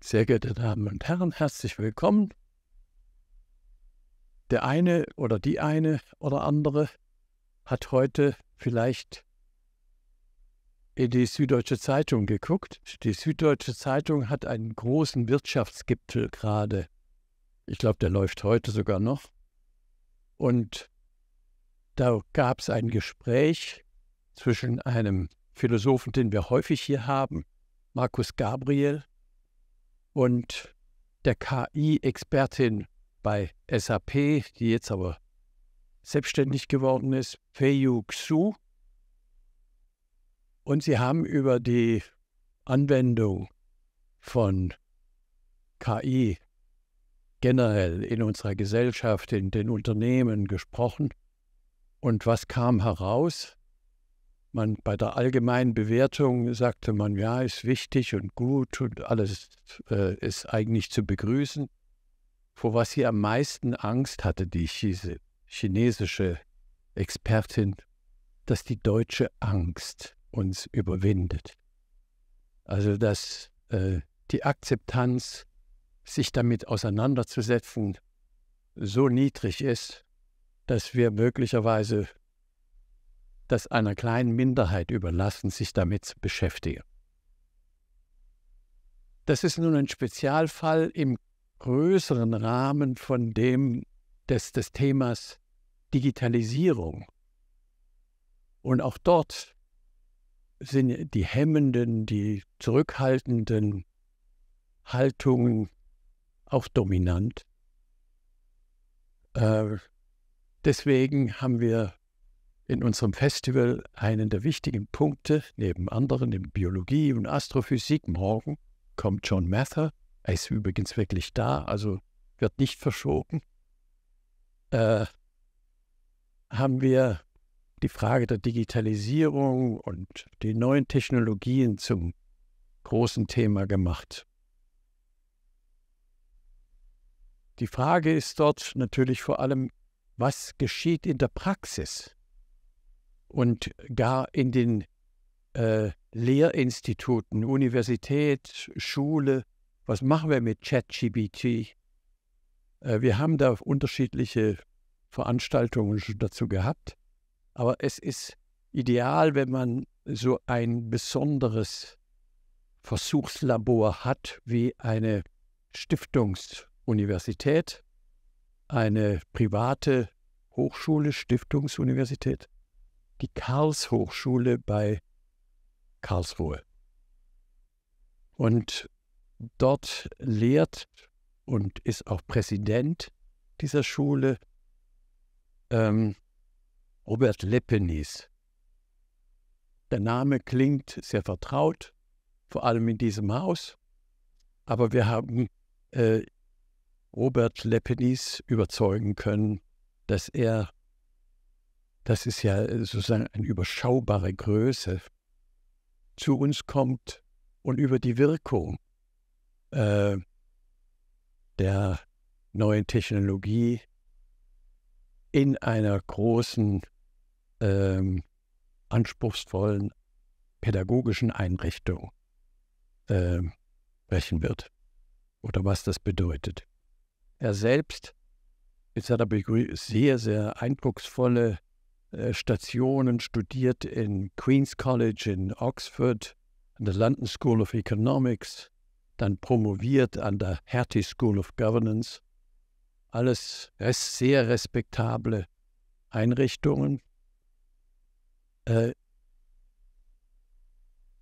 Sehr geehrte Damen und Herren, herzlich willkommen. Der eine oder die eine oder andere hat heute vielleicht in die Süddeutsche Zeitung geguckt. Die Süddeutsche Zeitung hat einen großen Wirtschaftsgipfel gerade. Ich glaube, der läuft heute sogar noch. Und da gab es ein Gespräch zwischen einem Philosophen, den wir häufig hier haben, Markus Gabriel, und der KI-Expertin bei SAP, die jetzt aber selbstständig geworden ist, Feiyu Xu. Und sie haben über die Anwendung von KI generell in unserer Gesellschaft, in den Unternehmen gesprochen. Und was kam heraus? man bei der allgemeinen Bewertung sagte man, ja, ist wichtig und gut und alles äh, ist eigentlich zu begrüßen. Vor was sie am meisten Angst hatte, die Chise, chinesische Expertin, dass die deutsche Angst uns überwindet. Also dass äh, die Akzeptanz, sich damit auseinanderzusetzen, so niedrig ist, dass wir möglicherweise das einer kleinen Minderheit überlassen, sich damit zu beschäftigen. Das ist nun ein Spezialfall im größeren Rahmen von dem des, des Themas Digitalisierung. Und auch dort sind die hemmenden, die zurückhaltenden Haltungen auch dominant. Äh, deswegen haben wir in unserem Festival einen der wichtigen Punkte, neben anderen in Biologie und Astrophysik. Morgen kommt John Mather. Er ist übrigens wirklich da, also wird nicht verschoben. Äh, haben wir die Frage der Digitalisierung und die neuen Technologien zum großen Thema gemacht. Die Frage ist dort natürlich vor allem, was geschieht in der Praxis? und gar in den äh, Lehrinstituten, Universität, Schule, was machen wir mit ChatGBT? Äh, wir haben da unterschiedliche Veranstaltungen schon dazu gehabt, aber es ist ideal, wenn man so ein besonderes Versuchslabor hat wie eine Stiftungsuniversität, eine private Hochschule, Stiftungsuniversität die Karlshochschule bei Karlsruhe. Und dort lehrt und ist auch Präsident dieser Schule ähm, Robert Lepenis. Der Name klingt sehr vertraut, vor allem in diesem Haus, aber wir haben äh, Robert Lepenis überzeugen können, dass er das ist ja äh, sozusagen eine überschaubare Größe, zu uns kommt und über die Wirkung äh, der neuen Technologie in einer großen, ähm, anspruchsvollen pädagogischen Einrichtung äh, sprechen wird oder was das bedeutet. Er selbst, jetzt hat er sehr, sehr eindrucksvolle äh, Stationen studiert in Queen's College in Oxford, an der London School of Economics, dann promoviert an der Hertie School of Governance. Alles sehr respektable Einrichtungen. Äh,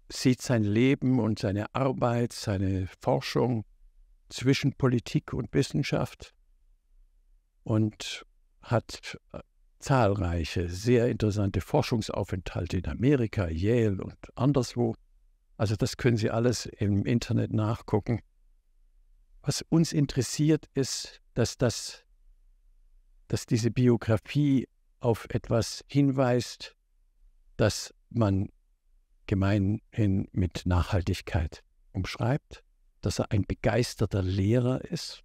sieht sein Leben und seine Arbeit, seine Forschung zwischen Politik und Wissenschaft und hat äh, zahlreiche, sehr interessante Forschungsaufenthalte in Amerika, Yale und anderswo. Also das können Sie alles im Internet nachgucken. Was uns interessiert ist, dass, das, dass diese Biografie auf etwas hinweist, das man gemeinhin mit Nachhaltigkeit umschreibt, dass er ein begeisterter Lehrer ist,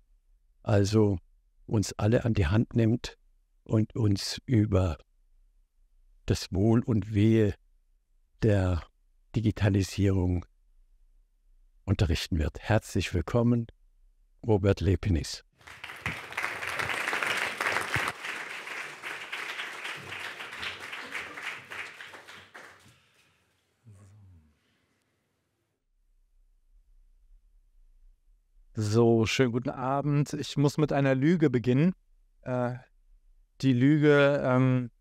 also uns alle an die Hand nimmt und uns über das Wohl und Wehe der Digitalisierung unterrichten wird. Herzlich willkommen, Robert Lepinis. So, schönen guten Abend. Ich muss mit einer Lüge beginnen. Äh, die Lüge, ähm,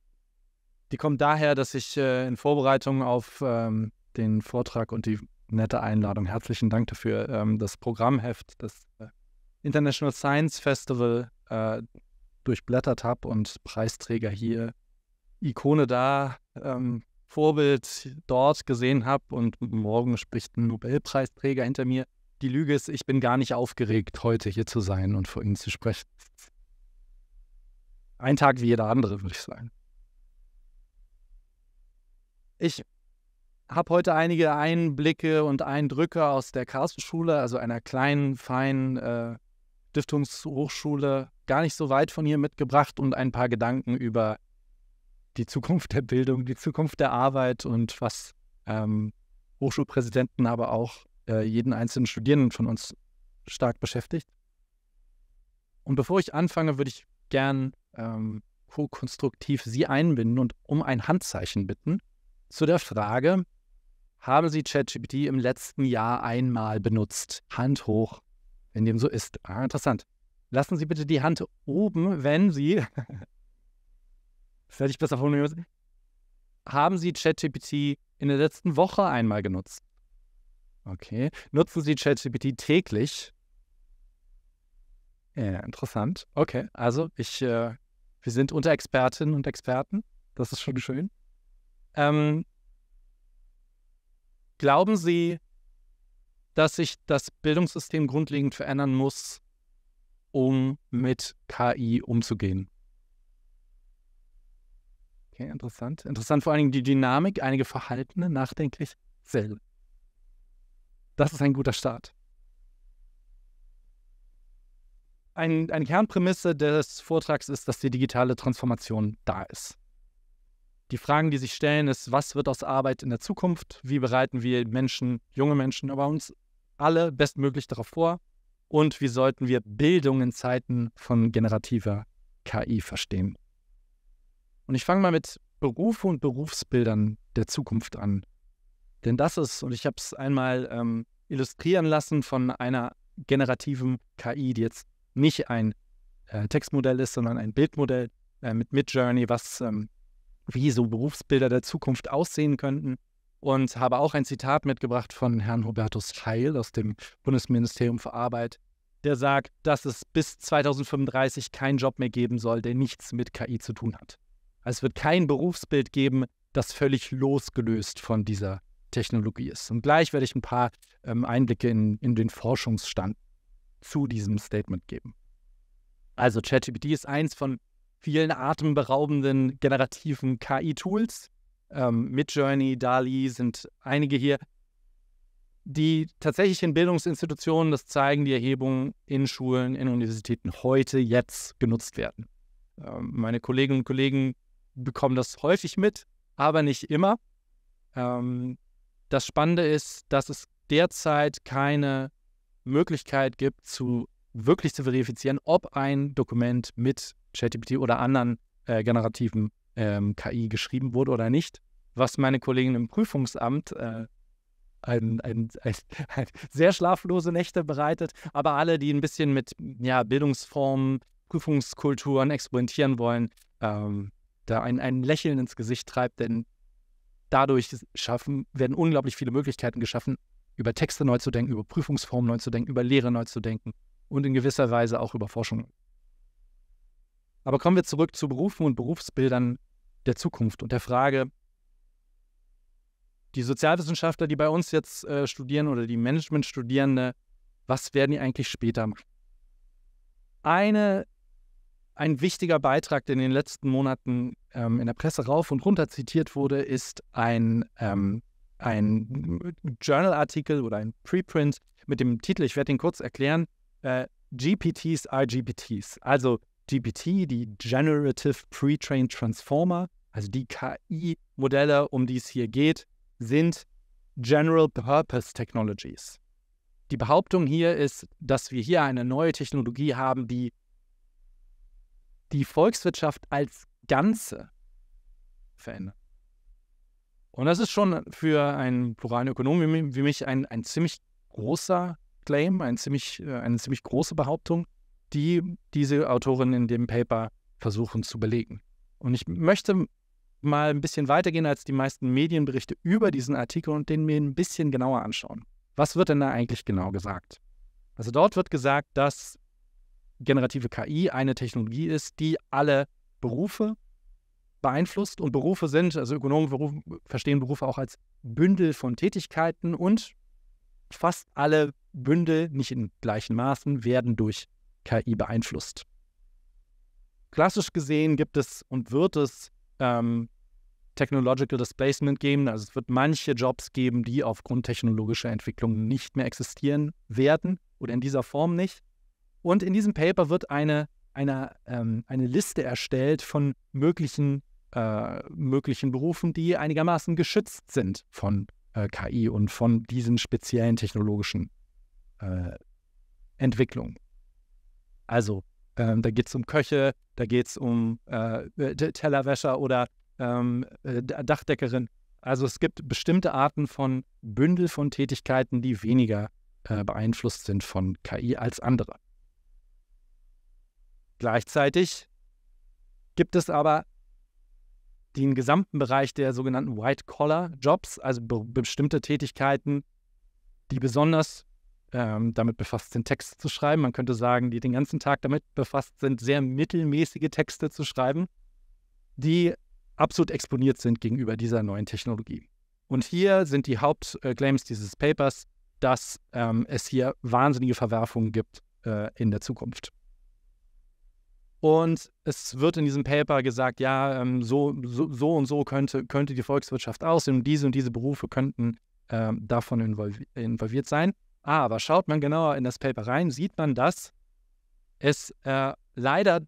die kommt daher, dass ich äh, in Vorbereitung auf ähm, den Vortrag und die nette Einladung, herzlichen Dank dafür, ähm, das Programmheft des äh, International Science Festival äh, durchblättert habe und Preisträger hier, Ikone da, ähm, Vorbild dort gesehen habe und morgen spricht ein Nobelpreisträger hinter mir. Die Lüge ist, ich bin gar nicht aufgeregt, heute hier zu sein und vor Ihnen zu sprechen ein Tag wie jeder andere, würde ich sagen. Ich habe heute einige Einblicke und Eindrücke aus der Karlsruhe-Schule, also einer kleinen, feinen äh, Stiftungshochschule, gar nicht so weit von hier mitgebracht und ein paar Gedanken über die Zukunft der Bildung, die Zukunft der Arbeit und was ähm, Hochschulpräsidenten, aber auch äh, jeden einzelnen Studierenden von uns stark beschäftigt. Und bevor ich anfange, würde ich gern ähm, konstruktiv Sie einbinden und um ein Handzeichen bitten zu der Frage, haben Sie ChatGPT im letzten Jahr einmal benutzt? Hand hoch, wenn dem so ist. Ah, interessant. Lassen Sie bitte die Hand oben, wenn Sie, das hätte ich besser formuliert, haben Sie ChatGPT in der letzten Woche einmal genutzt? Okay. Nutzen Sie ChatGPT täglich? Ja, interessant. Okay, also ich, äh, wir sind unter Expertinnen und Experten. Das ist schon mhm. schön. Ähm, glauben Sie, dass sich das Bildungssystem grundlegend verändern muss, um mit KI umzugehen? Okay, interessant. Interessant vor allen Dingen die Dynamik, einige Verhaltene, nachdenklich, selber. Das ist ein guter Start. ein, eine Kernprämisse des Vortrags ist, dass die digitale Transformation da ist. Die Fragen, die sich stellen, ist, was wird aus Arbeit in der Zukunft? Wie bereiten wir Menschen, junge Menschen, aber uns alle bestmöglich darauf vor? Und wie sollten wir Bildung in Zeiten von generativer KI verstehen? Und ich fange mal mit Berufe und Berufsbildern der Zukunft an. Denn das ist, und ich habe es einmal ähm, illustrieren lassen von einer generativen KI, die jetzt nicht ein äh, Textmodell ist, sondern ein Bildmodell äh, mit Midjourney, was ähm, wie so Berufsbilder der Zukunft aussehen könnten. Und habe auch ein Zitat mitgebracht von Herrn Hubertus Heil aus dem Bundesministerium für Arbeit, der sagt, dass es bis 2035 keinen Job mehr geben soll, der nichts mit KI zu tun hat. Also es wird kein Berufsbild geben, das völlig losgelöst von dieser Technologie ist. Und gleich werde ich ein paar ähm, Einblicke in, in den Forschungsstand zu diesem Statement geben. Also ChatGPT ist eins von vielen atemberaubenden generativen KI-Tools. Ähm, Midjourney, DALI sind einige hier, die tatsächlich in Bildungsinstitutionen, das zeigen die Erhebungen, in Schulen, in Universitäten heute, jetzt genutzt werden. Ähm, meine Kolleginnen und Kollegen bekommen das häufig mit, aber nicht immer. Ähm, das Spannende ist, dass es derzeit keine Möglichkeit gibt, zu wirklich zu verifizieren, ob ein Dokument mit ChatGPT oder anderen äh, generativen ähm, KI geschrieben wurde oder nicht, was meine Kollegen im Prüfungsamt äh, ein, ein, ein, sehr schlaflose Nächte bereitet. Aber alle, die ein bisschen mit ja, Bildungsformen, Prüfungskulturen experimentieren wollen, ähm, da ein, ein Lächeln ins Gesicht treibt, denn dadurch schaffen, werden unglaublich viele Möglichkeiten geschaffen, über Texte neu zu denken, über Prüfungsformen neu zu denken, über Lehre neu zu denken und in gewisser Weise auch über Forschung. Aber kommen wir zurück zu Berufen und Berufsbildern der Zukunft und der Frage, die Sozialwissenschaftler, die bei uns jetzt äh, studieren oder die Management-Studierende, was werden die eigentlich später machen? Eine, ein wichtiger Beitrag, der in den letzten Monaten ähm, in der Presse rauf und runter zitiert wurde, ist ein ähm, ein Journal-Artikel oder ein Preprint mit dem Titel, ich werde ihn kurz erklären, äh, GPTs are GPTs. Also GPT, die Generative Pre-Trained Transformer, also die KI-Modelle, um die es hier geht, sind General Purpose Technologies. Die Behauptung hier ist, dass wir hier eine neue Technologie haben, die die Volkswirtschaft als Ganze verändert. Und das ist schon für einen pluralen Ökonomen wie mich ein, ein ziemlich großer Claim, ein ziemlich, äh, eine ziemlich große Behauptung, die diese Autorin in dem Paper versuchen zu belegen. Und ich möchte mal ein bisschen weitergehen als die meisten Medienberichte über diesen Artikel und den mir ein bisschen genauer anschauen. Was wird denn da eigentlich genau gesagt? Also dort wird gesagt, dass generative KI eine Technologie ist, die alle Berufe beeinflusst und Berufe sind, also Ökonomen Beruf, verstehen Berufe auch als Bündel von Tätigkeiten und fast alle Bündel, nicht in gleichen Maßen, werden durch KI beeinflusst. Klassisch gesehen gibt es und wird es ähm, Technological Displacement geben, also es wird manche Jobs geben, die aufgrund technologischer Entwicklung nicht mehr existieren werden oder in dieser Form nicht. Und in diesem Paper wird eine, eine, ähm, eine Liste erstellt von möglichen äh, möglichen Berufen, die einigermaßen geschützt sind von äh, KI und von diesen speziellen technologischen äh, Entwicklungen. Also, ähm, da geht es um Köche, da geht es um äh, Tellerwäscher oder ähm, äh, Dachdeckerin. Also es gibt bestimmte Arten von Bündel von Tätigkeiten, die weniger äh, beeinflusst sind von KI als andere. Gleichzeitig gibt es aber den gesamten Bereich der sogenannten White-Collar-Jobs, also be bestimmte Tätigkeiten, die besonders ähm, damit befasst sind, Texte zu schreiben. Man könnte sagen, die den ganzen Tag damit befasst sind, sehr mittelmäßige Texte zu schreiben, die absolut exponiert sind gegenüber dieser neuen Technologie. Und hier sind die Hauptclaims dieses Papers, dass ähm, es hier wahnsinnige Verwerfungen gibt äh, in der Zukunft. Und es wird in diesem Paper gesagt, ja, ähm, so, so, so und so könnte, könnte die Volkswirtschaft aussehen und diese und diese Berufe könnten ähm, davon involvi involviert sein. Aber schaut man genauer in das Paper rein, sieht man, dass es äh, leider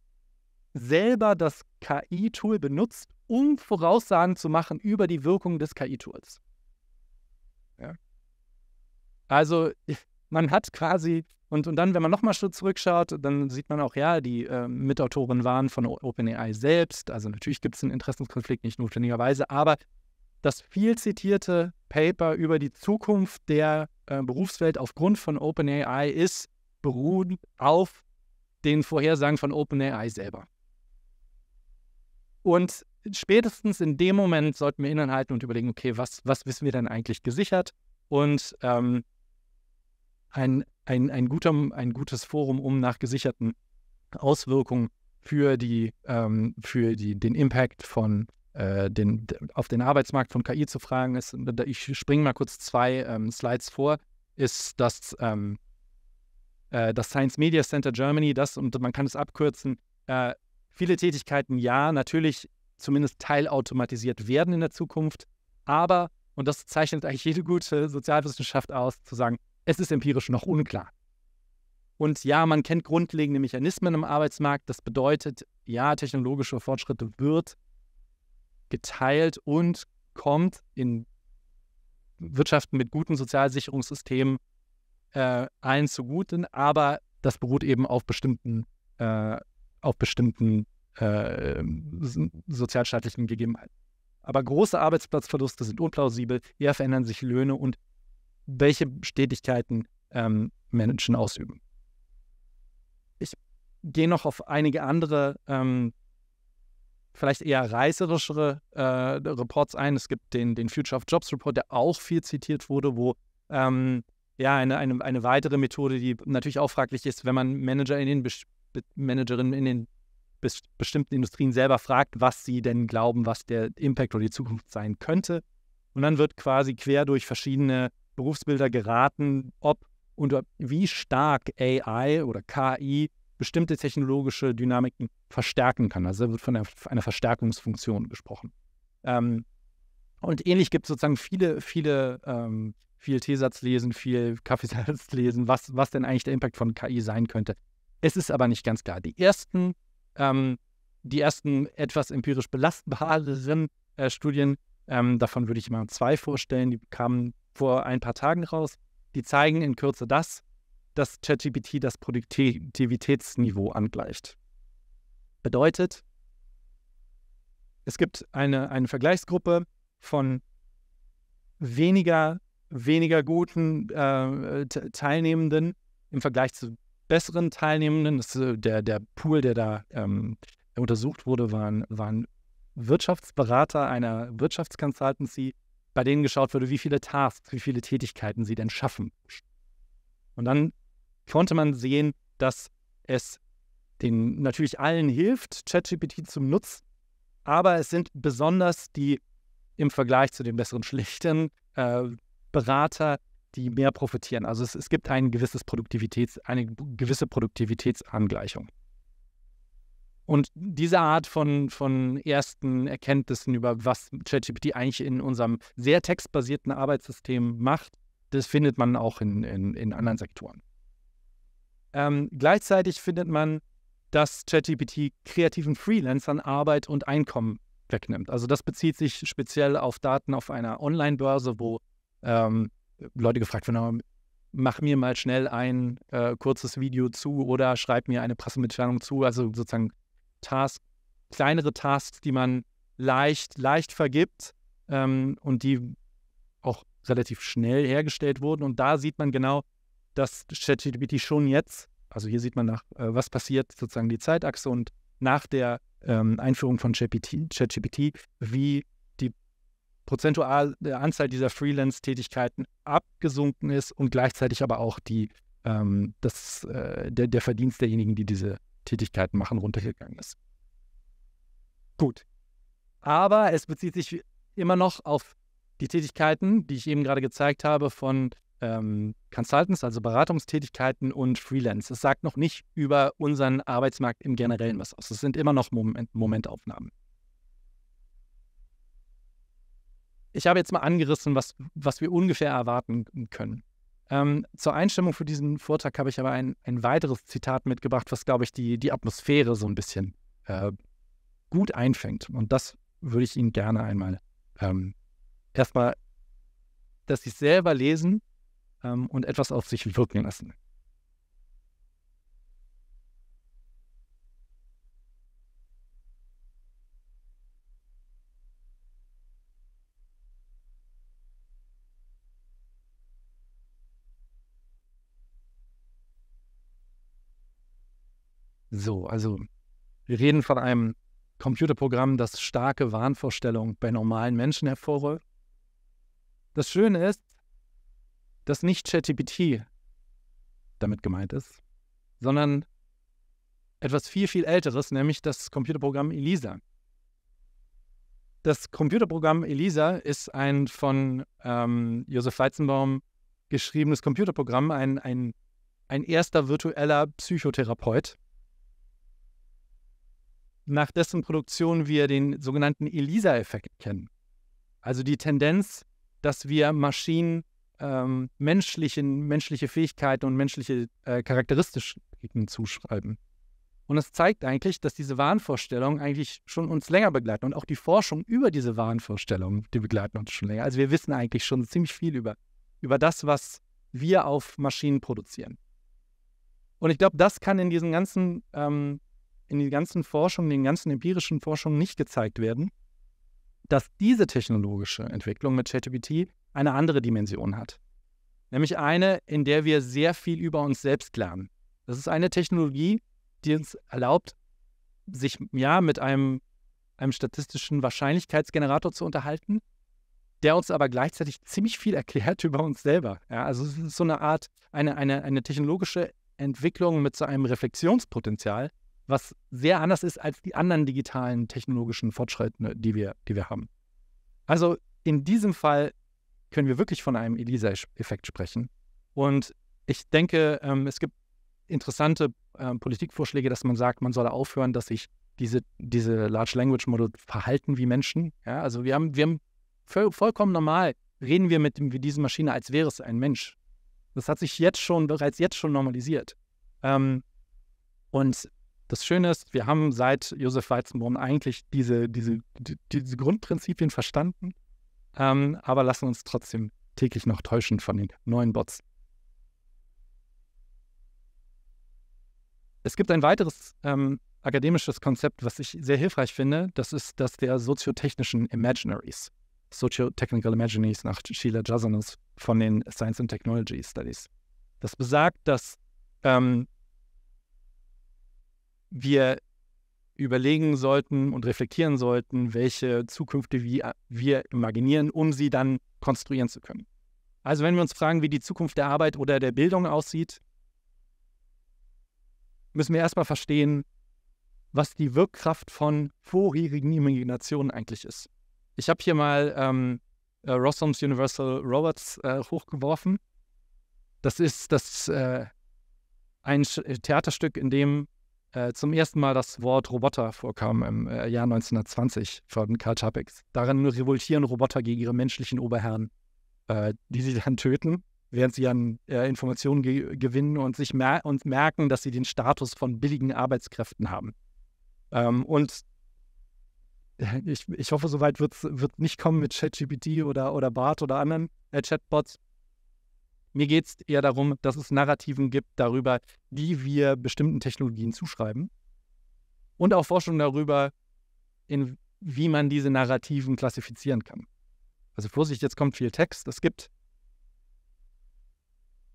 selber das KI-Tool benutzt, um Voraussagen zu machen über die Wirkung des KI-Tools. Ja. Also man hat quasi, und, und dann, wenn man nochmal einen Schritt zurückschaut, dann sieht man auch, ja, die äh, Mitautoren waren von OpenAI selbst. Also natürlich gibt es einen Interessenkonflikt, nicht notwendigerweise, aber das viel zitierte Paper über die Zukunft der äh, Berufswelt aufgrund von OpenAI ist beruht auf den Vorhersagen von OpenAI selber. Und spätestens in dem Moment sollten wir innehalten und überlegen, okay, was, was wissen wir denn eigentlich gesichert? Und ähm, ein, ein, ein, guter, ein gutes Forum, um nach gesicherten Auswirkungen für, die, ähm, für die, den Impact von äh, den, auf den Arbeitsmarkt von KI zu fragen ist, ich springe mal kurz zwei ähm, Slides vor, ist das, ähm, äh, das Science Media Center Germany, das, und man kann es abkürzen, äh, viele Tätigkeiten ja, natürlich zumindest teilautomatisiert werden in der Zukunft, aber, und das zeichnet eigentlich jede gute Sozialwissenschaft aus, zu sagen, es ist empirisch noch unklar. Und ja, man kennt grundlegende Mechanismen im Arbeitsmarkt. Das bedeutet, ja, technologische Fortschritte wird geteilt und kommt in Wirtschaften mit guten Sozialsicherungssystemen äh, allen zugute, aber das beruht eben auf bestimmten, äh, auf bestimmten äh, sozialstaatlichen Gegebenheiten. Aber große Arbeitsplatzverluste sind unplausibel, eher verändern sich Löhne und welche Stetigkeiten ähm, Menschen ausüben. Ich gehe noch auf einige andere, ähm, vielleicht eher reißerischere äh, Reports ein. Es gibt den, den Future of Jobs Report, der auch viel zitiert wurde, wo ähm, ja eine, eine, eine weitere Methode, die natürlich auch fraglich ist, wenn man Manager in den Managerinnen in den bes bestimmten Industrien selber fragt, was sie denn glauben, was der Impact oder die Zukunft sein könnte. Und dann wird quasi quer durch verschiedene Berufsbilder geraten, ob und wie stark AI oder KI bestimmte technologische Dynamiken verstärken kann. Also wird von einer, Verstärkungsfunktion gesprochen. Ähm, und ähnlich gibt es sozusagen viele, viele, ähm, viel Teesatz lesen, viel Kaffeesatz lesen, was, was denn eigentlich der Impact von KI sein könnte. Es ist aber nicht ganz klar. Die ersten, ähm, die ersten etwas empirisch belastbareren äh, Studien, ähm, davon würde ich mal zwei vorstellen, die kamen vor ein paar Tagen raus. Die zeigen in Kürze das, dass ChatGPT das Produktivitätsniveau angleicht. Bedeutet, es gibt eine, eine Vergleichsgruppe von weniger, weniger guten äh, Teilnehmenden im Vergleich zu besseren Teilnehmenden. Das, äh, der, der Pool, der da ähm, untersucht wurde, waren, waren Wirtschaftsberater einer Wirtschaftsconsultancy, bei denen geschaut wurde, wie viele Tasks, wie viele Tätigkeiten sie denn schaffen. Und dann konnte man sehen, dass es den natürlich allen hilft, ChatGPT zum Nutzen, aber es sind besonders die im Vergleich zu den besseren Schlechtern äh, Berater, die mehr profitieren. Also es, es gibt ein gewisses Produktivitäts, eine gewisse Produktivitätsangleichung. Und diese Art von, von ersten Erkenntnissen über, was ChatGPT eigentlich in unserem sehr textbasierten Arbeitssystem macht, das findet man auch in, in, in anderen Sektoren. Ähm, gleichzeitig findet man, dass ChatGPT kreativen Freelancern Arbeit und Einkommen wegnimmt. Also das bezieht sich speziell auf Daten auf einer Online-Börse, wo ähm, Leute gefragt werden, oh, mach mir mal schnell ein äh, kurzes Video zu oder schreib mir eine Pressemitteilung zu. Also sozusagen Tasks, kleinere Tasks, die man leicht, leicht vergibt ähm, und die auch relativ schnell hergestellt wurden. Und da sieht man genau, dass ChatGPT schon jetzt, also hier sieht man nach, äh, was passiert, sozusagen die Zeitachse und nach der ähm, Einführung von ChatGPT, wie die prozentuale äh, Anzahl dieser Freelance-Tätigkeiten abgesunken ist und gleichzeitig aber auch die, ähm, das, äh, der, der Verdienst derjenigen, die diese Tätigkeiten machen runtergegangen ist. Gut. Aber es bezieht sich immer noch auf die Tätigkeiten, die ich eben gerade gezeigt habe, von ähm, Consultants, also Beratungstätigkeiten und Freelance. Es sagt noch nicht über unseren Arbeitsmarkt im Generellen was aus. Es sind immer noch Moment Momentaufnahmen. Ich habe jetzt mal angerissen, was, was wir ungefähr erwarten können. Ähm, zur Einstimmung für diesen Vortrag habe ich aber ein, ein weiteres Zitat mitgebracht, was, glaube ich, die, die Atmosphäre so ein bisschen äh, gut einfängt. Und das würde ich Ihnen gerne einmal ähm, erstmal, dass Sie es selber lesen ähm, und etwas auf sich wirken lassen. So, also wir reden von einem Computerprogramm, das starke Wahnvorstellungen bei normalen Menschen hervorruft. Das Schöne ist, dass nicht ChatGPT damit gemeint ist, sondern etwas viel, viel älteres, nämlich das Computerprogramm ELISA. Das Computerprogramm ELISA ist ein von ähm, Josef Weizenbaum geschriebenes Computerprogramm, ein, ein, ein erster virtueller Psychotherapeut, nach dessen Produktion wir den sogenannten ELISA-Effekt kennen. Also die Tendenz, dass wir Maschinen ähm, menschlichen, menschliche Fähigkeiten und menschliche äh, Charakteristiken zuschreiben. Und es zeigt eigentlich, dass diese Wahnvorstellungen eigentlich schon uns länger begleiten und auch die Forschung über diese Wahnvorstellungen, die begleiten uns schon länger. Also wir wissen eigentlich schon ziemlich viel über, über das, was wir auf Maschinen produzieren. Und ich glaube, das kann in diesem ganzen ähm, in den ganzen Forschungen, den ganzen empirischen Forschungen nicht gezeigt werden, dass diese technologische Entwicklung mit ChatGPT eine andere Dimension hat. Nämlich eine, in der wir sehr viel über uns selbst lernen. Das ist eine Technologie, die uns erlaubt, sich ja mit einem, einem statistischen Wahrscheinlichkeitsgenerator zu unterhalten, der uns aber gleichzeitig ziemlich viel erklärt über uns selber. Ja, also es ist so eine Art, eine, eine, eine technologische Entwicklung mit so einem Reflexionspotenzial, was sehr anders ist als die anderen digitalen technologischen Fortschritte, die wir, die wir haben. Also in diesem Fall können wir wirklich von einem Elisa-Effekt sprechen. Und ich denke, ähm, es gibt interessante ähm, Politikvorschläge, dass man sagt, man solle aufhören, dass sich diese, diese Large Language Model verhalten wie Menschen. Ja, also wir haben, wir haben vollkommen normal, reden wir mit, mit dieser Maschine, als wäre es ein Mensch. Das hat sich jetzt schon, bereits jetzt schon normalisiert. Ähm, und das Schöne ist, wir haben seit Josef Weizenbaum eigentlich diese, diese, die, diese Grundprinzipien verstanden, ähm, aber lassen uns trotzdem täglich noch täuschen von den neuen Bots. Es gibt ein weiteres ähm, akademisches Konzept, was ich sehr hilfreich finde. Das ist das der soziotechnischen Imaginaries. Socio-Technical Imaginaries nach Sheila Jasanos von den Science and Technology Studies. Das besagt, dass ähm, wir überlegen sollten und reflektieren sollten, welche Zukünfte wir, äh, wir imaginieren, um sie dann konstruieren zu können. Also wenn wir uns fragen, wie die Zukunft der Arbeit oder der Bildung aussieht, müssen wir erstmal verstehen, was die Wirkkraft von vorherigen Imaginationen eigentlich ist. Ich habe hier mal ähm, äh, Rossum's Universal Robots äh, hochgeworfen. Das ist das, äh, ein Theaterstück, in dem äh, zum ersten Mal das Wort Roboter vorkam im äh, Jahr 1920 von Karl Chapeks. Daran revoltieren Roboter gegen ihre menschlichen Oberherren, äh, die sie dann töten, während sie an äh, Informationen ge gewinnen und sich mer und merken, dass sie den Status von billigen Arbeitskräften haben. Ähm, und ich, ich hoffe, soweit wird es nicht kommen mit ChatGPT oder, oder Bart oder anderen äh, Chatbots. Mir geht es eher darum, dass es Narrativen gibt darüber, wie wir bestimmten Technologien zuschreiben und auch Forschung darüber, in, wie man diese Narrativen klassifizieren kann. Also Vorsicht, jetzt kommt viel Text. Es gibt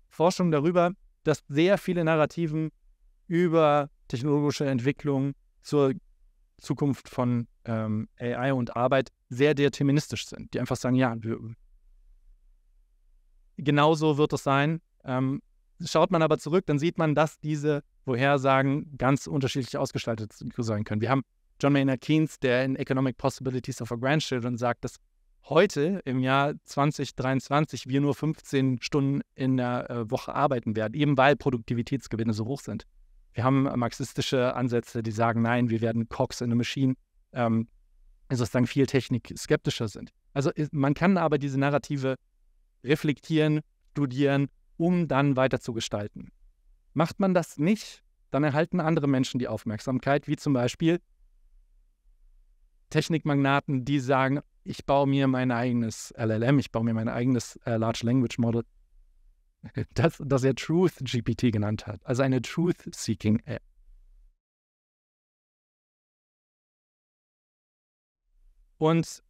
Forschung darüber, dass sehr viele Narrativen über technologische Entwicklung zur Zukunft von ähm, AI und Arbeit sehr deterministisch sind, die einfach sagen, ja, wir, genauso wird es sein. Ähm, schaut man aber zurück, dann sieht man, dass diese Vorhersagen ganz unterschiedlich ausgestaltet sein können. Wir haben John Maynard Keynes, der in Economic Possibilities of a Grandchildren sagt, dass heute im Jahr 2023 wir nur 15 Stunden in der äh, Woche arbeiten werden, eben weil Produktivitätsgewinne so hoch sind. Wir haben marxistische Ansätze, die sagen, nein, wir werden Cox in a Machine, ähm, sozusagen viel Technik skeptischer sind. Also äh, man kann aber diese Narrative reflektieren, studieren, um dann weiterzugestalten. Macht man das nicht, dann erhalten andere Menschen die Aufmerksamkeit, wie zum Beispiel Technikmagnaten, die sagen, ich baue mir mein eigenes LLM, ich baue mir mein eigenes äh, Large Language Model, das, das er Truth GPT genannt hat, also eine Truth-Seeking App. Und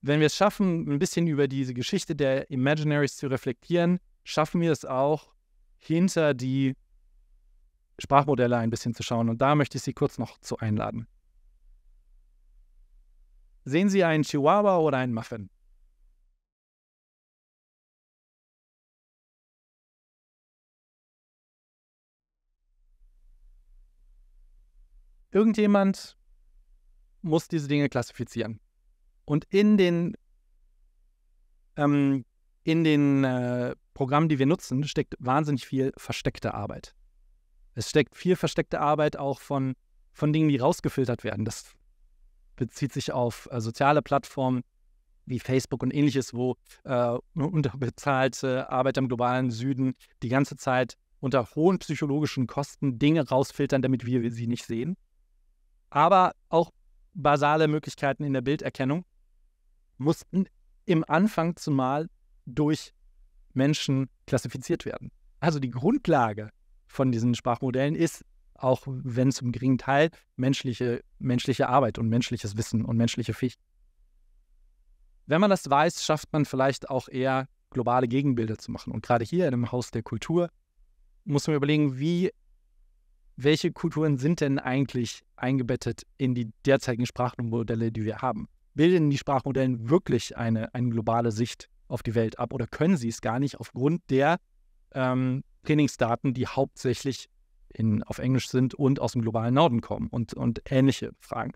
wenn wir es schaffen, ein bisschen über diese Geschichte der Imaginaries zu reflektieren, schaffen wir es auch, hinter die Sprachmodelle ein bisschen zu schauen. Und da möchte ich Sie kurz noch zu einladen. Sehen Sie einen Chihuahua oder einen Muffin? Irgendjemand muss diese Dinge klassifizieren. Und in den, ähm, in den äh, Programmen, die wir nutzen, steckt wahnsinnig viel versteckte Arbeit. Es steckt viel versteckte Arbeit auch von, von Dingen, die rausgefiltert werden. Das bezieht sich auf äh, soziale Plattformen wie Facebook und ähnliches, wo äh, unterbezahlte Arbeiter im globalen Süden die ganze Zeit unter hohen psychologischen Kosten Dinge rausfiltern, damit wir sie nicht sehen. Aber auch basale Möglichkeiten in der Bilderkennung, mussten im Anfang zumal durch Menschen klassifiziert werden. Also die Grundlage von diesen Sprachmodellen ist, auch wenn zum geringen Teil, menschliche, menschliche Arbeit und menschliches Wissen und menschliche Fähigkeiten. Wenn man das weiß, schafft man vielleicht auch eher globale Gegenbilder zu machen. Und gerade hier in einem Haus der Kultur muss man überlegen, wie, welche Kulturen sind denn eigentlich eingebettet in die derzeitigen Sprachmodelle, die wir haben bilden die Sprachmodellen wirklich eine, eine globale Sicht auf die Welt ab oder können sie es gar nicht aufgrund der ähm, Trainingsdaten, die hauptsächlich in, auf Englisch sind und aus dem globalen Norden kommen und, und ähnliche Fragen.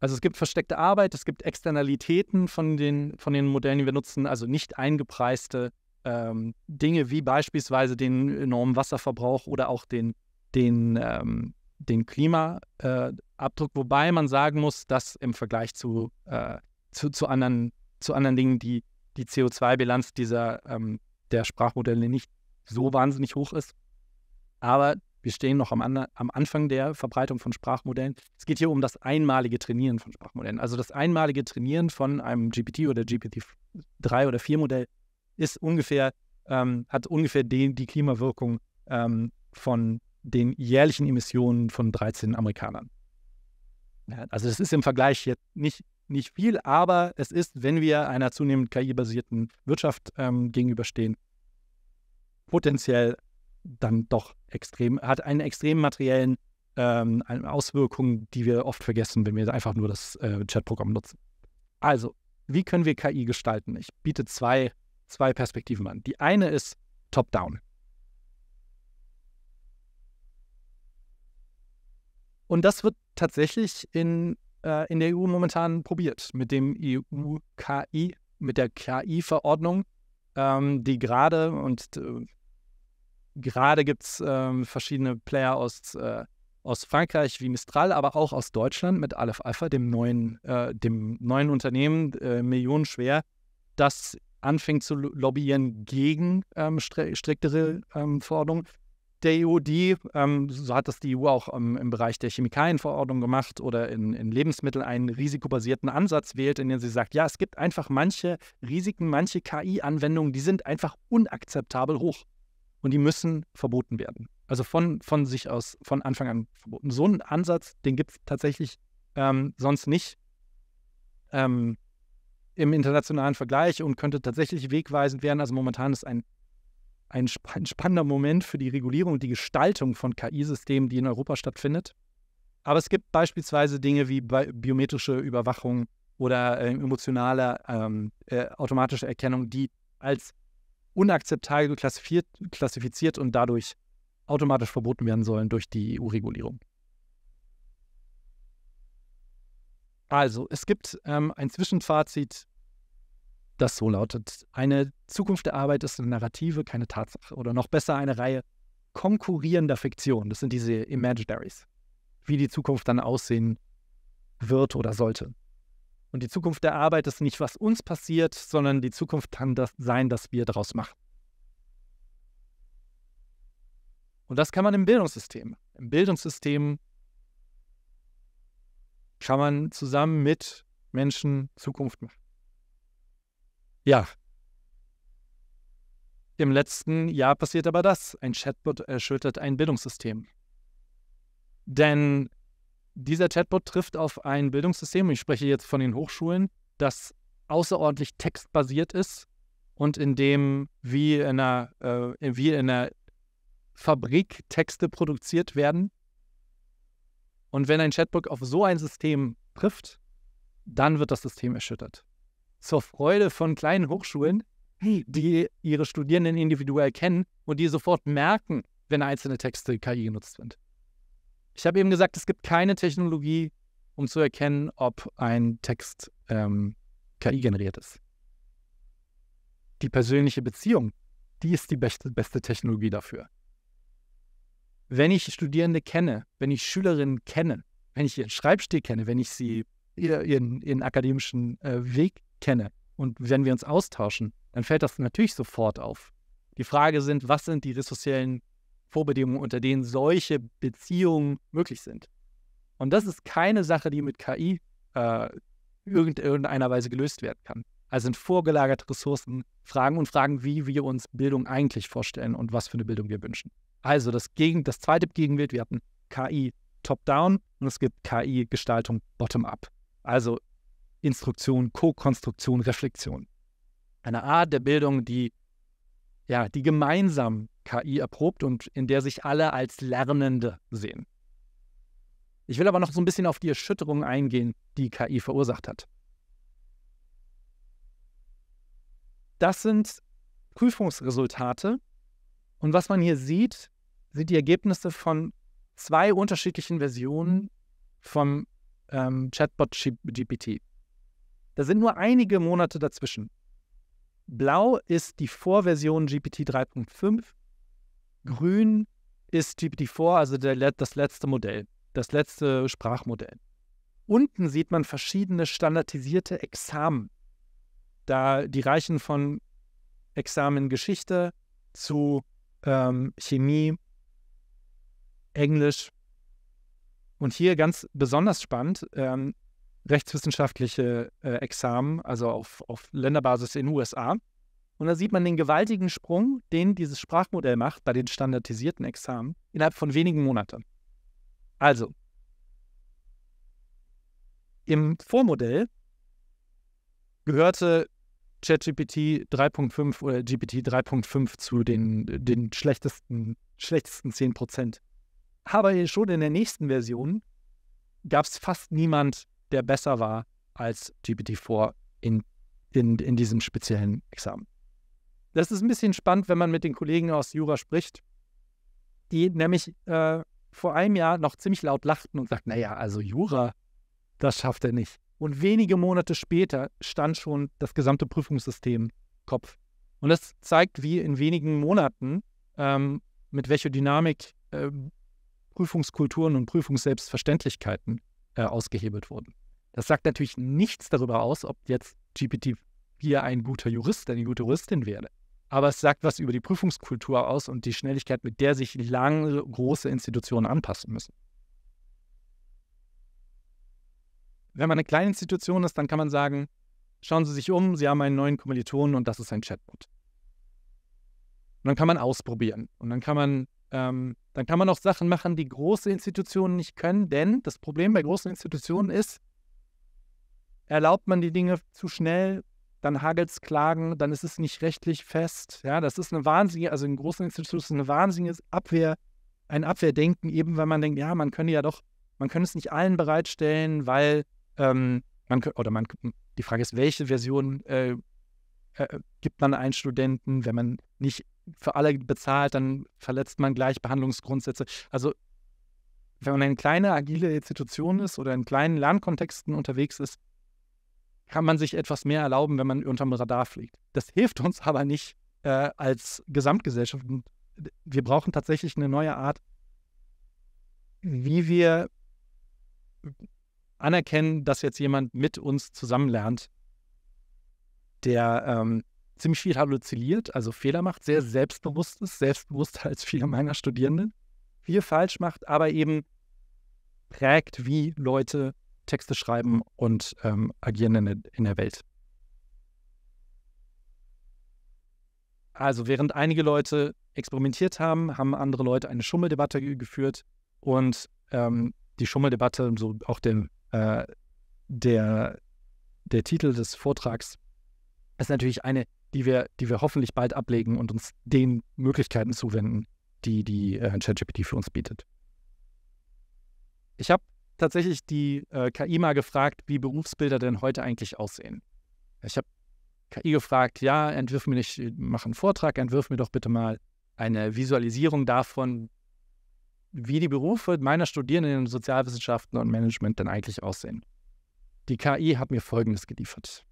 Also es gibt versteckte Arbeit, es gibt Externalitäten von den, von den Modellen, die wir nutzen, also nicht eingepreiste ähm, Dinge wie beispielsweise den enormen Wasserverbrauch oder auch den, den ähm, den Klimaabdruck, äh, wobei man sagen muss, dass im Vergleich zu, äh, zu, zu, anderen, zu anderen Dingen die, die CO2-Bilanz dieser, ähm, der Sprachmodelle nicht so wahnsinnig hoch ist. Aber wir stehen noch am, an, am Anfang der Verbreitung von Sprachmodellen. Es geht hier um das einmalige Trainieren von Sprachmodellen. Also das einmalige Trainieren von einem GPT oder GPT-3 oder 4 Modell ist ungefähr, ähm, hat ungefähr den, die Klimawirkung ähm, von den jährlichen Emissionen von 13 Amerikanern. Ja, also das ist im Vergleich jetzt nicht, nicht viel, aber es ist, wenn wir einer zunehmend KI-basierten Wirtschaft ähm, gegenüberstehen, potenziell dann doch extrem, hat einen extrem materiellen ähm, Auswirkung, die wir oft vergessen, wenn wir einfach nur das äh, Chatprogramm nutzen. Also, wie können wir KI gestalten? Ich biete zwei, zwei Perspektiven an. Die eine ist top-down. Und das wird tatsächlich in, äh, in der EU momentan probiert mit dem EU-KI, mit der KI-Verordnung, ähm, die gerade und äh, gerade gibt es ähm, verschiedene Player aus, äh, aus Frankreich wie Mistral, aber auch aus Deutschland mit Aleph Alpha, dem neuen, äh, dem neuen Unternehmen, äh, millionenschwer, das anfängt zu lobbyieren gegen ähm, striktere ähm, Verordnungen der EUD. Ähm, so hat das die EU auch ähm, im Bereich der Chemikalienverordnung gemacht oder in, in, Lebensmitteln einen risikobasierten Ansatz wählt, in dem sie sagt, ja, es gibt einfach manche Risiken, manche KI-Anwendungen, die sind einfach unakzeptabel hoch und die müssen verboten werden. Also von, von sich aus, von Anfang an verboten. So einen Ansatz, den gibt es tatsächlich ähm, sonst nicht ähm, im internationalen Vergleich und könnte tatsächlich wegweisend werden. Also momentan ist ein ein, ein spannender Moment für die Regulierung und die Gestaltung von KI-Systemen, die in Europa stattfindet. Aber es gibt beispielsweise Dinge wie biometrische Überwachung oder äh, emotionale ähm, äh, automatische Erkennung, die als unakzeptabel klassifiziert, klassifiziert und dadurch automatisch verboten werden sollen durch die EU-Regulierung. Also, es gibt ähm, ein Zwischenfazit das so lautet. Eine Zukunft der Arbeit ist eine Narrative, keine Tatsache. Oder noch besser eine Reihe konkurrierender Fiktion. Das sind diese Imaginaries. Wie die Zukunft dann aussehen wird oder sollte. Und die Zukunft der Arbeit ist nicht, was uns passiert, sondern die Zukunft kann das sein, dass wir daraus machen. Und das kann man im Bildungssystem. Im Bildungssystem kann man zusammen mit Menschen Zukunft machen. Ja. Im letzten Jahr passiert aber das. Ein Chatbot erschüttert ein Bildungssystem. Denn dieser Chatbot trifft auf ein Bildungssystem, ich spreche jetzt von den Hochschulen, das außerordentlich textbasiert ist und in dem wie in einer, äh, wie in einer Fabrik Texte produziert werden. Und wenn ein Chatbot auf so ein System trifft, dann wird das System erschüttert zur Freude von kleinen Hochschulen, hm. die ihre Studierenden individuell kennen und die sofort merken, wenn einzelne Texte KI genutzt sind. Ich habe eben gesagt, es gibt keine Technologie, um zu erkennen, ob ein Text ähm, KI generiert ist. Die persönliche Beziehung, die ist die beste, beste Technologie dafür. Wenn ich Studierende kenne, wenn ich Schülerinnen kenne, wenn ich ihren Schreibstil kenne, wenn ich sie ihren, ihren akademischen äh, Weg kenne und wenn wir uns austauschen, dann fällt das natürlich sofort auf. Die Frage sind, was sind die ressourciellen Vorbedingungen, unter denen solche Beziehungen möglich sind? Und das ist keine Sache, die mit KI äh, irgendeiner Weise gelöst werden kann. Also sind vorgelagerte Ressourcen, Fragen und Fragen, wie wir uns Bildung eigentlich vorstellen und was für eine Bildung wir wünschen. Also das, Gegen, das zweite Gegenbild, wir hatten KI top-down und es gibt KI-Gestaltung bottom-up. Also Instruktion, Co-Konstruktion, Reflexion. Eine Art der Bildung, die, ja, die gemeinsam KI erprobt und in der sich alle als Lernende sehen. Ich will aber noch so ein bisschen auf die Erschütterung eingehen, die KI verursacht hat. Das sind Prüfungsresultate. Und was man hier sieht, sind die Ergebnisse von zwei unterschiedlichen Versionen vom ähm, Chatbot GPT. Da sind nur einige Monate dazwischen. Blau ist die Vorversion GPT 3.5. Grün ist GPT-4, also der, das letzte Modell, das letzte Sprachmodell. Unten sieht man verschiedene standardisierte Examen. Da die reichen von Examen Geschichte zu ähm, Chemie, Englisch. Und hier ganz besonders spannend, ähm, rechtswissenschaftliche äh, Examen, also auf, auf Länderbasis in den USA. Und da sieht man den gewaltigen Sprung, den dieses Sprachmodell macht bei den standardisierten Examen innerhalb von wenigen Monaten. Also, im Vormodell gehörte ChatGPT 3.5 oder GPT 3.5 zu den, den schlechtesten, schlechtesten 10 Aber schon in der nächsten Version gab es fast niemand, der besser war als GPT-4 in, in, in diesem speziellen Examen. Das ist ein bisschen spannend, wenn man mit den Kollegen aus Jura spricht, die nämlich äh, vor einem Jahr noch ziemlich laut lachten und sagten, naja, also Jura, das schafft er nicht. Und wenige Monate später stand schon das gesamte Prüfungssystem Kopf. Und das zeigt, wie in wenigen Monaten ähm, mit welcher Dynamik äh, Prüfungskulturen und Prüfungsselbstverständlichkeiten äh, ausgehebelt wurden. Das sagt natürlich nichts darüber aus, ob jetzt GPT-4 ein guter Jurist, eine gute Juristin wäre. Aber es sagt was über die Prüfungskultur aus und die Schnelligkeit, mit der sich lange große Institutionen anpassen müssen. Wenn man eine kleine Institution ist, dann kann man sagen, schauen Sie sich um, Sie haben einen neuen Kommilitonen und das ist ein Chatbot. Und dann kann man ausprobieren. Und dann kann man, ähm, dann kann man auch Sachen machen, die große Institutionen nicht können, denn das Problem bei großen Institutionen ist, Erlaubt man die Dinge zu schnell, dann hagelt es Klagen, dann ist es nicht rechtlich fest. Ja, das ist eine wahnsinnige, also in großen Instituten eine wahnsinnige Abwehr, ein Abwehrdenken, eben weil man denkt, ja, man könnte ja doch, man könnte es nicht allen bereitstellen, weil ähm, man oder man, die Frage ist, welche Version äh, äh, gibt man einen Studenten, wenn man nicht für alle bezahlt, dann verletzt man Gleichbehandlungsgrundsätze. Also wenn man eine kleine agile Institution ist oder in kleinen Lernkontexten unterwegs ist, kann man sich etwas mehr erlauben, wenn man unterm Radar fliegt. Das hilft uns aber nicht äh, als Gesamtgesellschaft. Wir brauchen tatsächlich eine neue Art, wie wir anerkennen, dass jetzt jemand mit uns zusammenlernt, der ähm, ziemlich viel halluziniert, also Fehler macht, sehr selbstbewusst ist, selbstbewusster als viele meiner Studierenden, viel falsch macht, aber eben prägt, wie Leute Texte schreiben und ähm, agieren in der, in der Welt. Also während einige Leute experimentiert haben, haben andere Leute eine Schummeldebatte geführt und ähm, die Schummeldebatte, so auch dem, äh, der, der Titel des Vortrags, ist natürlich eine, die wir, die wir hoffentlich bald ablegen und uns den Möglichkeiten zuwenden, die die äh, ChatGPT für uns bietet. Ich habe tatsächlich die äh, KI mal gefragt, wie Berufsbilder denn heute eigentlich aussehen. Ich habe KI gefragt, ja, entwirf mir nicht, mach einen Vortrag, entwirf mir doch bitte mal eine Visualisierung davon, wie die Berufe meiner Studierenden in Sozialwissenschaften und Management denn eigentlich aussehen. Die KI hat mir Folgendes geliefert.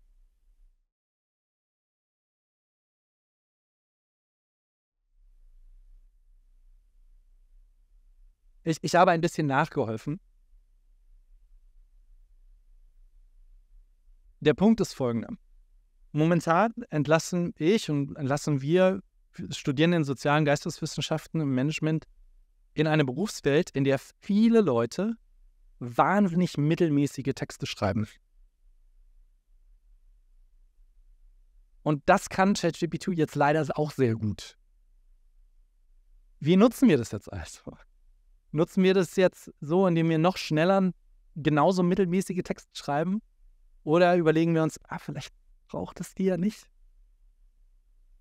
Ich, ich habe ein bisschen nachgeholfen Der Punkt ist folgender. Momentan entlassen ich und entlassen wir Studierende in sozialen Geisteswissenschaften im Management in eine Berufswelt, in der viele Leute wahnsinnig mittelmäßige Texte schreiben. Und das kann ChatGPT jetzt leider auch sehr gut. Wie nutzen wir das jetzt also? Nutzen wir das jetzt so, indem wir noch schneller genauso mittelmäßige Texte schreiben? Oder überlegen wir uns, ah, vielleicht braucht es die ja nicht.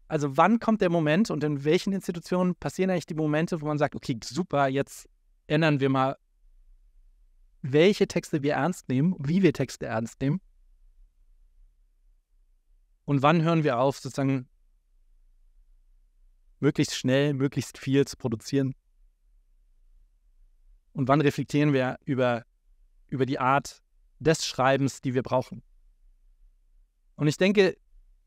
Also wann kommt der Moment und in welchen Institutionen passieren eigentlich die Momente, wo man sagt, okay, super, jetzt ändern wir mal, welche Texte wir ernst nehmen, wie wir Texte ernst nehmen. Und wann hören wir auf, sozusagen möglichst schnell, möglichst viel zu produzieren? Und wann reflektieren wir über, über die Art, des Schreibens, die wir brauchen. Und ich denke,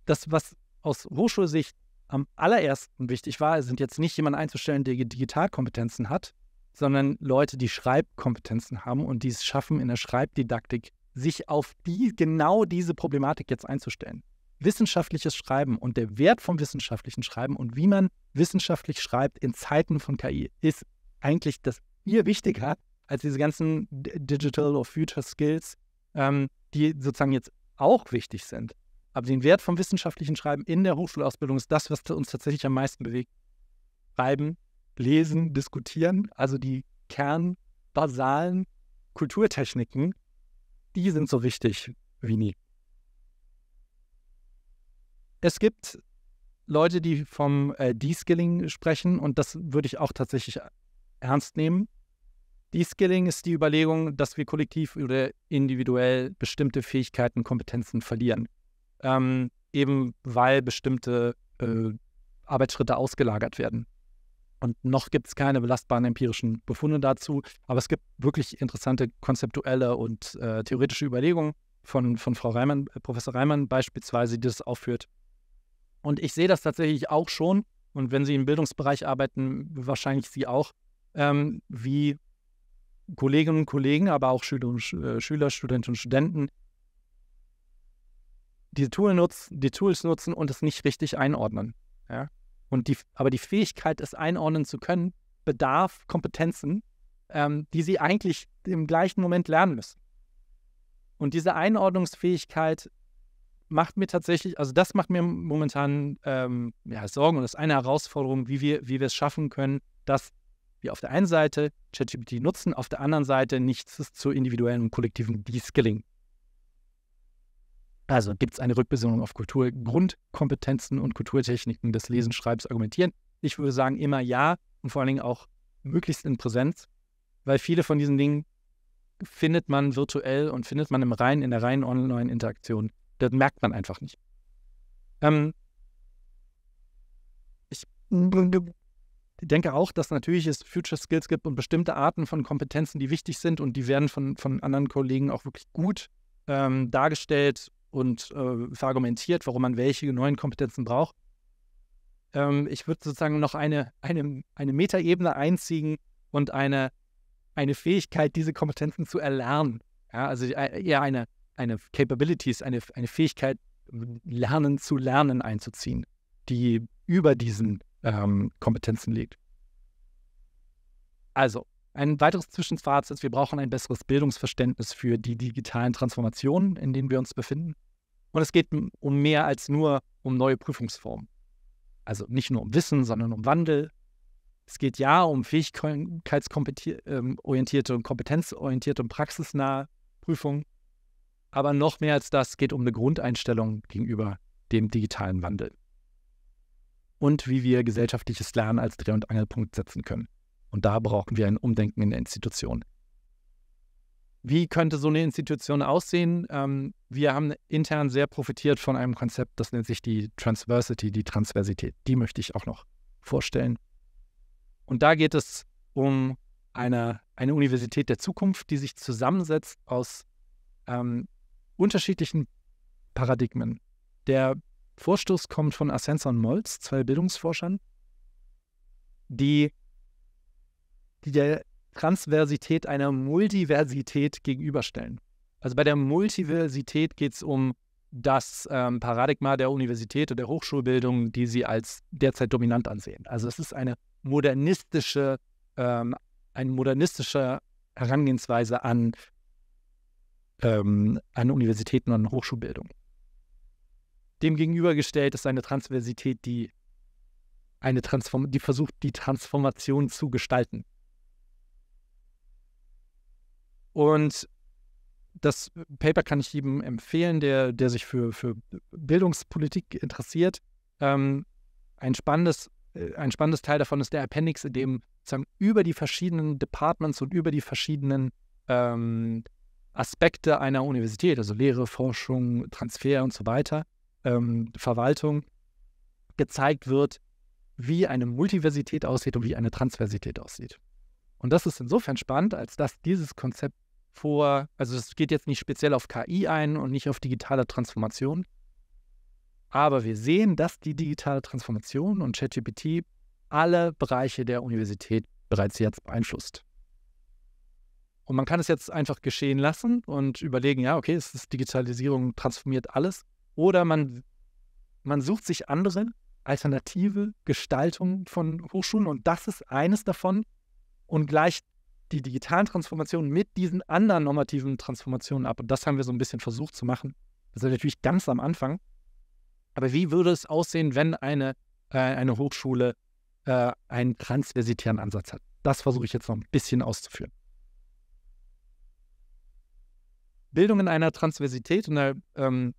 das, was aus Hochschulsicht am allerersten wichtig war, sind jetzt nicht jemanden einzustellen, der Digitalkompetenzen hat, sondern Leute, die Schreibkompetenzen haben und die es schaffen, in der Schreibdidaktik sich auf die, genau diese Problematik jetzt einzustellen. Wissenschaftliches Schreiben und der Wert vom wissenschaftlichen Schreiben und wie man wissenschaftlich schreibt in Zeiten von KI ist eigentlich das viel wichtiger als diese ganzen Digital or Future Skills, ähm, die sozusagen jetzt auch wichtig sind. Aber den Wert vom wissenschaftlichen Schreiben in der Hochschulausbildung ist das, was uns tatsächlich am meisten bewegt. Schreiben, lesen, diskutieren, also die kernbasalen Kulturtechniken, die sind so wichtig wie nie. Es gibt Leute, die vom äh, De-Skilling sprechen und das würde ich auch tatsächlich ernst nehmen. De-Skilling ist die Überlegung, dass wir kollektiv oder individuell bestimmte Fähigkeiten, Kompetenzen verlieren. Ähm, eben weil bestimmte äh, Arbeitsschritte ausgelagert werden. Und noch gibt es keine belastbaren empirischen Befunde dazu, aber es gibt wirklich interessante konzeptuelle und äh, theoretische Überlegungen von, von Frau Reimann, äh, Professor Reimann beispielsweise, die das aufführt. Und ich sehe das tatsächlich auch schon, und wenn Sie im Bildungsbereich arbeiten, wahrscheinlich Sie auch, ähm, wie Kolleginnen und Kollegen, aber auch Schüler, und, äh, Schüler Studentinnen und Studenten, die, Tool nutzen, die Tools nutzen und es nicht richtig einordnen. Ja? Und die, aber die Fähigkeit, es einordnen zu können, bedarf Kompetenzen, ähm, die sie eigentlich im gleichen Moment lernen müssen. Und diese Einordnungsfähigkeit macht mir tatsächlich, also das macht mir momentan ähm, ja, Sorgen und ist eine Herausforderung, wie wir, wie wir es schaffen können, dass wir auf der einen Seite ChatGPT nutzen, auf der anderen Seite nichts zur individuellen und kollektiven Deskilling. Also gibt es eine Rückbesinnung auf Kultur, Grundkompetenzen und Kulturtechniken des Lesen, Schreibens, Argumentieren. Ich würde sagen immer ja und vor allen Dingen auch möglichst in Präsenz, weil viele von diesen Dingen findet man virtuell und findet man im reinen, in der reinen Online-Interaktion. Das merkt man einfach nicht. Ähm, ich ich denke auch, dass natürlich es Future Skills gibt und bestimmte Arten von Kompetenzen, die wichtig sind und die werden von, von anderen Kollegen auch wirklich gut ähm, dargestellt und äh, verargumentiert, warum man welche neuen Kompetenzen braucht. Ähm, ich würde sozusagen noch eine, eine, eine Metaebene einziehen und eine, eine Fähigkeit, diese Kompetenzen zu erlernen. Ja, also äh, eher eine, eine Capabilities, eine, eine Fähigkeit, Lernen zu lernen einzuziehen, die über diesen ähm, Kompetenzen liegt. Also, ein weiteres Zwischenfazit ist, wir brauchen ein besseres Bildungsverständnis für die digitalen Transformationen, in denen wir uns befinden. Und es geht um mehr als nur um neue Prüfungsformen. Also nicht nur um Wissen, sondern um Wandel. Es geht ja um fähigkeitsorientierte ähm, und kompetenzorientierte und praxisnahe Prüfungen. Aber noch mehr als das geht um eine Grundeinstellung gegenüber dem digitalen Wandel und wie wir gesellschaftliches Lernen als Dreh- und Angelpunkt setzen können. Und da brauchen wir ein Umdenken in der Institution. Wie könnte so eine Institution aussehen? Ähm, wir haben intern sehr profitiert von einem Konzept, das nennt sich die Transversity, die Transversität. Die möchte ich auch noch vorstellen. Und da geht es um eine, eine Universität der Zukunft, die sich zusammensetzt aus ähm, unterschiedlichen Paradigmen. Der Vorstoß kommt von Ascensa und Molz, zwei Bildungsforschern, die, die der Transversität einer Multiversität gegenüberstellen. Also bei der Multiversität geht es um das ähm, Paradigma der Universität und der Hochschulbildung, die sie als derzeit dominant ansehen. Also es ist eine modernistische, ähm, eine modernistische Herangehensweise an, ähm, an Universitäten und Hochschulbildung. Dem gegenübergestellt ist eine Transversität, die eine Transform die versucht, die Transformation zu gestalten. Und das Paper kann ich jedem empfehlen, der, der sich für, für Bildungspolitik interessiert. Ähm, ein, spannendes, äh, ein spannendes Teil davon ist der Appendix, in dem sozusagen über die verschiedenen Departments und über die verschiedenen ähm, Aspekte einer Universität, also Lehre, Forschung, Transfer und so weiter, ähm, Verwaltung gezeigt wird, wie eine Multiversität aussieht und wie eine Transversität aussieht. Und das ist insofern spannend, als dass dieses Konzept vor, also es geht jetzt nicht speziell auf KI ein und nicht auf digitale Transformation, aber wir sehen, dass die digitale Transformation und ChatGPT alle Bereiche der Universität bereits jetzt beeinflusst. Und man kann es jetzt einfach geschehen lassen und überlegen, ja, okay, es ist Digitalisierung transformiert alles. Oder man, man sucht sich andere alternative Gestaltungen von Hochschulen und das ist eines davon. Und gleicht die digitalen Transformationen mit diesen anderen normativen Transformationen ab. Und das haben wir so ein bisschen versucht zu machen. Das ist natürlich ganz am Anfang. Aber wie würde es aussehen, wenn eine, äh, eine Hochschule äh, einen transversitären Ansatz hat? Das versuche ich jetzt noch ein bisschen auszuführen. Bildung in einer Transversität, in einer ähm,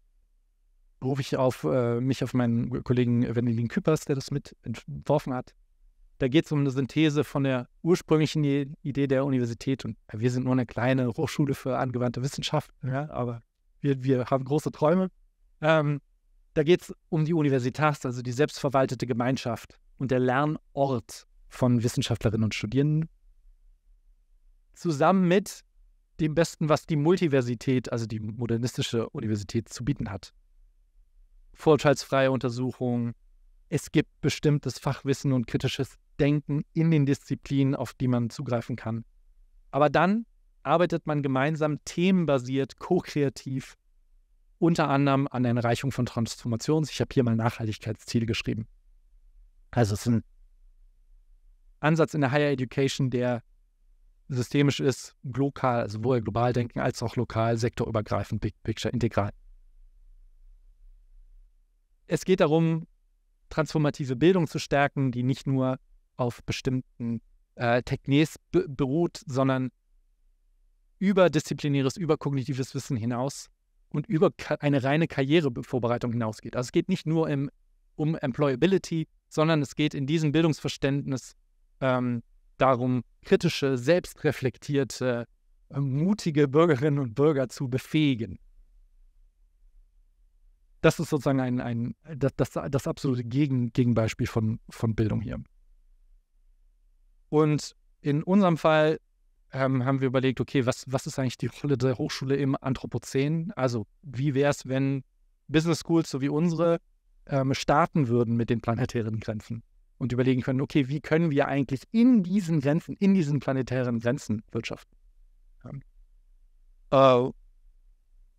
berufe ich auf, äh, mich auf meinen Kollegen Wendelin Küppers, der das mit entworfen hat. Da geht es um eine Synthese von der ursprünglichen Idee der Universität. Und äh, wir sind nur eine kleine Hochschule für angewandte Wissenschaft, ja, aber wir, wir haben große Träume. Ähm, da geht es um die Universitas, also die selbstverwaltete Gemeinschaft und der Lernort von Wissenschaftlerinnen und Studierenden. Zusammen mit dem Besten, was die Multiversität, also die modernistische Universität, zu bieten hat vorurteilsfreie Untersuchungen. Es gibt bestimmtes Fachwissen und kritisches Denken in den Disziplinen, auf die man zugreifen kann. Aber dann arbeitet man gemeinsam themenbasiert, ko-kreativ, unter anderem an der Erreichung von Transformations. Ich habe hier mal Nachhaltigkeitsziele geschrieben. Also es ist ein Ansatz in der Higher Education, der systemisch ist, lokal, also sowohl global denken als auch lokal, sektorübergreifend, Big Picture, integral es geht darum, transformative Bildung zu stärken, die nicht nur auf bestimmten äh, Techniks beruht, sondern überdisziplinäres, überkognitives Wissen hinaus und über eine reine Karrierevorbereitung hinausgeht. Also es geht nicht nur im, um Employability, sondern es geht in diesem Bildungsverständnis ähm, darum, kritische, selbstreflektierte, äh, mutige Bürgerinnen und Bürger zu befähigen das ist sozusagen ein, ein das, das, das absolute Gegen, Gegenbeispiel von, von Bildung hier. Und in unserem Fall ähm, haben wir überlegt, okay, was, was ist eigentlich die Rolle der Hochschule im Anthropozän? Also wie wäre es, wenn Business Schools, so wie unsere, ähm, starten würden mit den planetären Grenzen und überlegen können, okay, wie können wir eigentlich in diesen Grenzen, in diesen planetären Grenzen wirtschaften? Ja. Äh,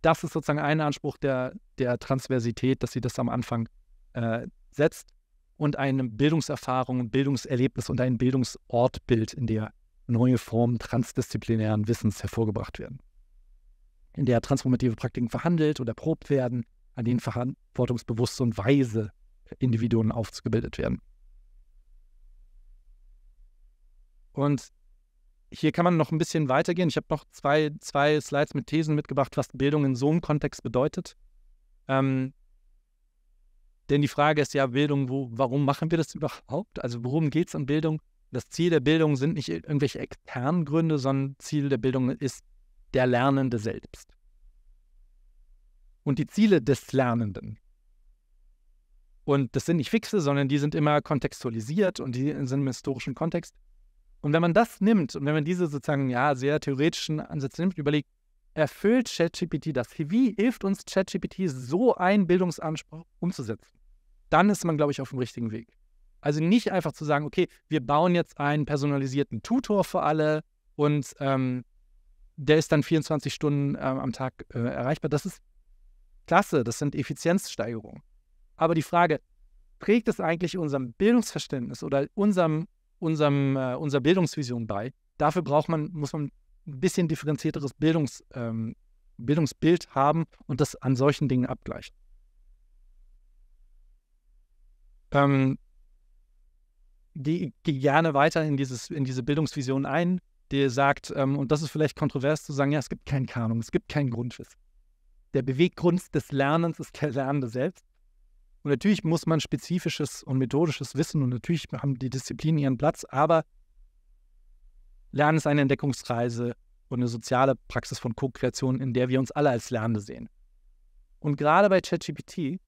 das ist sozusagen ein Anspruch, der der Transversität, dass sie das am Anfang äh, setzt und eine Bildungserfahrung, ein Bildungserlebnis und ein Bildungsortbild, in der neue Formen transdisziplinären Wissens hervorgebracht werden, in der transformative Praktiken verhandelt und erprobt werden, an denen verantwortungsbewusst und weise Individuen aufgebildet werden. Und hier kann man noch ein bisschen weitergehen. Ich habe noch zwei, zwei Slides mit Thesen mitgebracht, was Bildung in so einem Kontext bedeutet. Ähm, denn die Frage ist ja, Bildung, wo, warum machen wir das überhaupt? Also worum geht es an Bildung? Das Ziel der Bildung sind nicht irgendwelche externen Gründe, sondern Ziel der Bildung ist der Lernende selbst. Und die Ziele des Lernenden. Und das sind nicht fixe, sondern die sind immer kontextualisiert und die sind im historischen Kontext. Und wenn man das nimmt und wenn man diese sozusagen ja sehr theoretischen Ansätze nimmt, überlegt, erfüllt ChatGPT das? Wie hilft uns ChatGPT, so einen Bildungsanspruch umzusetzen? Dann ist man, glaube ich, auf dem richtigen Weg. Also nicht einfach zu sagen, okay, wir bauen jetzt einen personalisierten Tutor für alle und ähm, der ist dann 24 Stunden äh, am Tag äh, erreichbar. Das ist klasse, das sind Effizienzsteigerungen. Aber die Frage, trägt es eigentlich unserem Bildungsverständnis oder unserem, unserem, äh, unserer Bildungsvision bei? Dafür braucht man, muss man ein bisschen differenzierteres Bildungs, ähm, Bildungsbild haben und das an solchen Dingen abgleichen. Ähm, gehe gerne weiter in, dieses, in diese Bildungsvision ein, die sagt, ähm, und das ist vielleicht kontrovers zu sagen, ja, es gibt keine Kanon, es gibt keinen Grundwissen. Der Beweggrund des Lernens ist der Lernende selbst. Und natürlich muss man spezifisches und methodisches Wissen und natürlich haben die Disziplinen ihren Platz, aber Lernen ist eine Entdeckungsreise und eine soziale Praxis von Co-Kreation, in der wir uns alle als Lernende sehen. Und gerade bei ChatGPT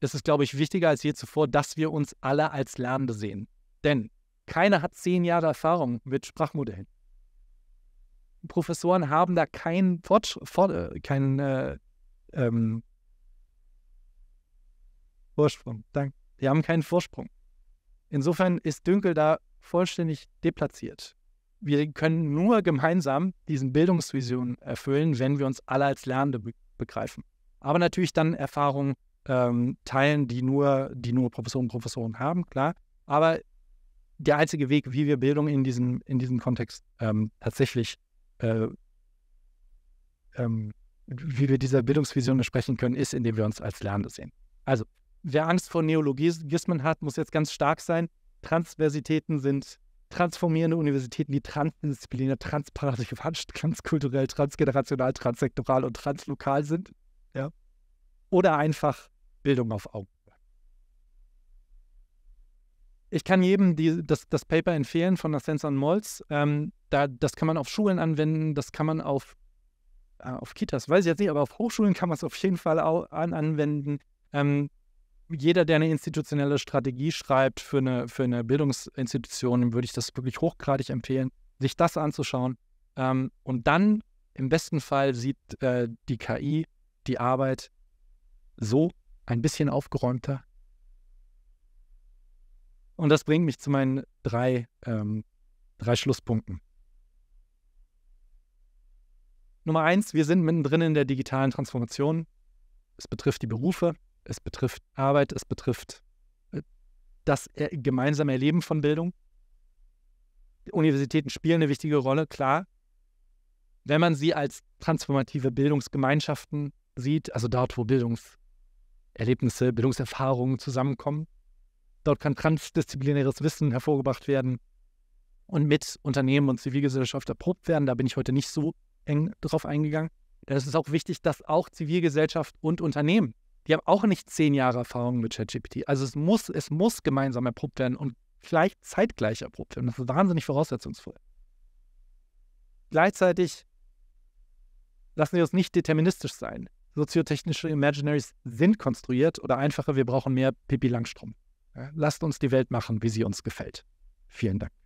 ist es, glaube ich, wichtiger als je zuvor, dass wir uns alle als Lernende sehen. Denn keiner hat zehn Jahre Erfahrung mit Sprachmodellen. Professoren haben da keinen Fort, äh, keinen äh, ähm, Vorsprung. Danke. Die haben keinen Vorsprung. Insofern ist Dünkel da vollständig deplatziert wir können nur gemeinsam diesen Bildungsvision erfüllen, wenn wir uns alle als Lernende be begreifen. Aber natürlich dann Erfahrungen ähm, teilen, die nur, die nur Professoren und Professoren haben, klar. Aber der einzige Weg, wie wir Bildung in diesem, in diesem Kontext ähm, tatsächlich, äh, ähm, wie wir dieser Bildungsvision entsprechen können, ist, indem wir uns als Lernende sehen. Also, wer Angst vor Neologismen hat, muss jetzt ganz stark sein. Transversitäten sind transformierende Universitäten, die transdisziplinär, transparadigmatisch, transkulturell, transgenerational, transsektoral und translokal sind. Ja. Oder einfach Bildung auf Augenhöhe. Ich kann jedem die, das, das Paper empfehlen von Ascens und Molls. Ähm, da, das kann man auf Schulen anwenden, das kann man auf, äh, auf Kitas, weiß ich jetzt nicht, aber auf Hochschulen kann man es auf jeden Fall auch an, anwenden. Ähm, jeder, der eine institutionelle Strategie schreibt für eine, für eine Bildungsinstitution, würde ich das wirklich hochgradig empfehlen, sich das anzuschauen. Ähm, und dann im besten Fall sieht äh, die KI die Arbeit so ein bisschen aufgeräumter. Und das bringt mich zu meinen drei, ähm, drei Schlusspunkten. Nummer eins, wir sind mittendrin in der digitalen Transformation. Es betrifft die Berufe, es betrifft Arbeit, es betrifft äh, das gemeinsame Erleben von Bildung. Universitäten spielen eine wichtige Rolle, klar. Wenn man sie als transformative Bildungsgemeinschaften sieht, also dort, wo Bildungserlebnisse, Bildungserfahrungen zusammenkommen, dort kann transdisziplinäres Wissen hervorgebracht werden und mit Unternehmen und Zivilgesellschaft erprobt werden. Da bin ich heute nicht so eng drauf eingegangen. Denn es ist auch wichtig, dass auch Zivilgesellschaft und Unternehmen die haben auch nicht zehn Jahre Erfahrung mit ChatGPT. Also es muss, es muss gemeinsam erprobt werden und vielleicht zeitgleich erprobt werden. Das ist wahnsinnig voraussetzungsvoll. Gleichzeitig lassen wir uns nicht deterministisch sein. Soziotechnische Imaginaries sind konstruiert oder einfacher, wir brauchen mehr Pipi Langstrom. lasst uns die Welt machen, wie sie uns gefällt. Vielen Dank.